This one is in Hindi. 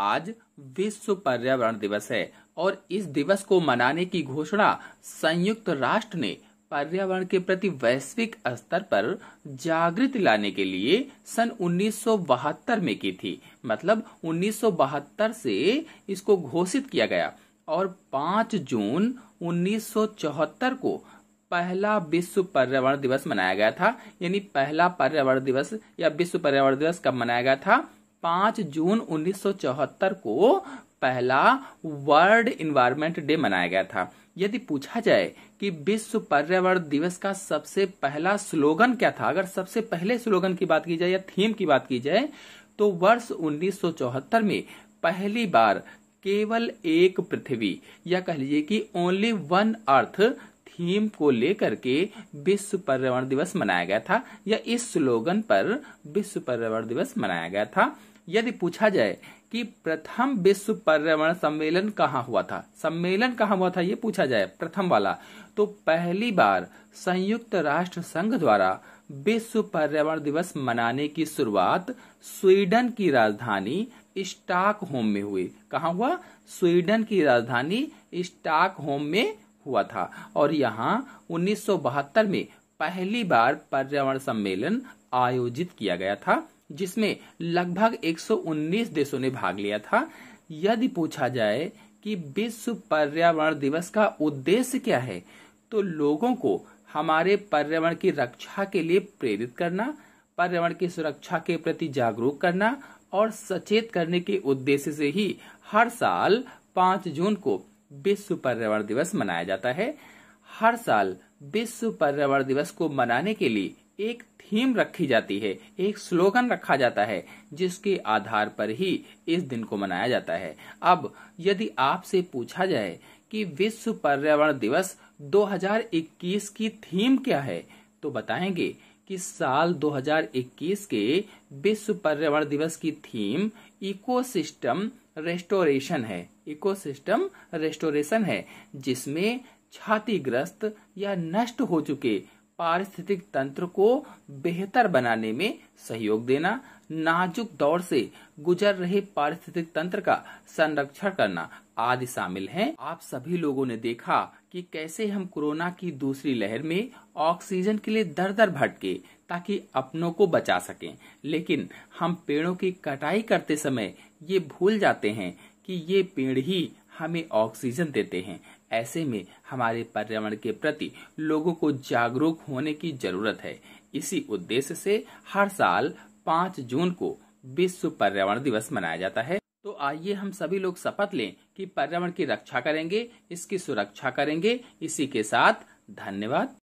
आज विश्व पर्यावरण दिवस है और इस दिवस को मनाने की घोषणा संयुक्त राष्ट्र ने पर्यावरण के प्रति वैश्विक स्तर पर जागृति लाने के लिए सन 1972 में की थी मतलब 1972 से इसको घोषित किया गया और 5 जून 1974 को पहला विश्व पर्यावरण दिवस मनाया गया था यानी पहला पर्यावरण दिवस या विश्व पर्यावरण दिवस कब मनाया गया था पांच जून 1974 को पहला वर्ल्ड इन्वायरमेंट डे मनाया गया था यदि पूछा जाए कि विश्व पर्यावरण दिवस का सबसे पहला स्लोगन क्या था अगर सबसे पहले स्लोगन की बात की जाए या थीम की बात की जाए तो वर्ष 1974 में पहली बार केवल एक पृथ्वी या कह लीजिए कि ओनली वन अर्थ थीम को लेकर के विश्व पर्यावरण दिवस मनाया गया था या इस स्लोगन पर विश्व पर्यावरण दिवस मनाया गया था यदि पूछा जाए कि प्रथम विश्व पर्यावरण सम्मेलन कहाँ हुआ था सम्मेलन कहाँ हुआ था ये पूछा जाए प्रथम वाला तो पहली बार संयुक्त राष्ट्र संघ द्वारा विश्व पर्यावरण दिवस मनाने की शुरुआत स्वीडन की राजधानी स्टॉकहोम में हुई कहा हुआ स्वीडन की राजधानी स्टॉकहोम में हुआ था और यहाँ उन्नीस में पहली बार पर्यावरण सम्मेलन आयोजित किया गया था जिसमें लगभग 119 देशों ने भाग लिया था यदि पूछा जाए कि विश्व पर्यावरण दिवस का उद्देश्य क्या है तो लोगों को हमारे पर्यावरण की रक्षा के लिए प्रेरित करना पर्यावरण की सुरक्षा के प्रति जागरूक करना और सचेत करने के उद्देश्य से ही हर साल 5 जून को विश्व पर्यावरण दिवस मनाया जाता है हर साल विश्व पर्यावरण दिवस को मनाने के लिए एक थीम रखी जाती है एक स्लोगन रखा जाता है जिसके आधार पर ही इस दिन को मनाया जाता है अब यदि आपसे पूछा जाए कि विश्व पर्यावरण दिवस 2021 की थीम क्या है तो बताएंगे कि साल 2021 के विश्व पर्यावरण दिवस की थीम इकोसिस्टम रेस्टोरेशन है इकोसिस्टम रेस्टोरेशन है जिसमें क्षतिग्रस्त या नष्ट हो चुके पारिस्थितिक तंत्र को बेहतर बनाने में सहयोग देना नाजुक दौर से गुजर रहे पारिस्थितिक तंत्र का संरक्षण करना आदि शामिल हैं। आप सभी लोगों ने देखा कि कैसे हम कोरोना की दूसरी लहर में ऑक्सीजन के लिए दर दर भटके ताकि अपनों को बचा सकें लेकिन हम पेड़ों की कटाई करते समय ये भूल जाते हैं कि ये पेड़ ही हमें ऑक्सीजन देते हैं ऐसे में हमारे पर्यावरण के प्रति लोगों को जागरूक होने की जरूरत है इसी उद्देश्य से हर साल 5 जून को विश्व पर्यावरण दिवस मनाया जाता है तो आइए हम सभी लोग शपथ लें कि पर्यावरण की रक्षा करेंगे इसकी सुरक्षा करेंगे इसी के साथ धन्यवाद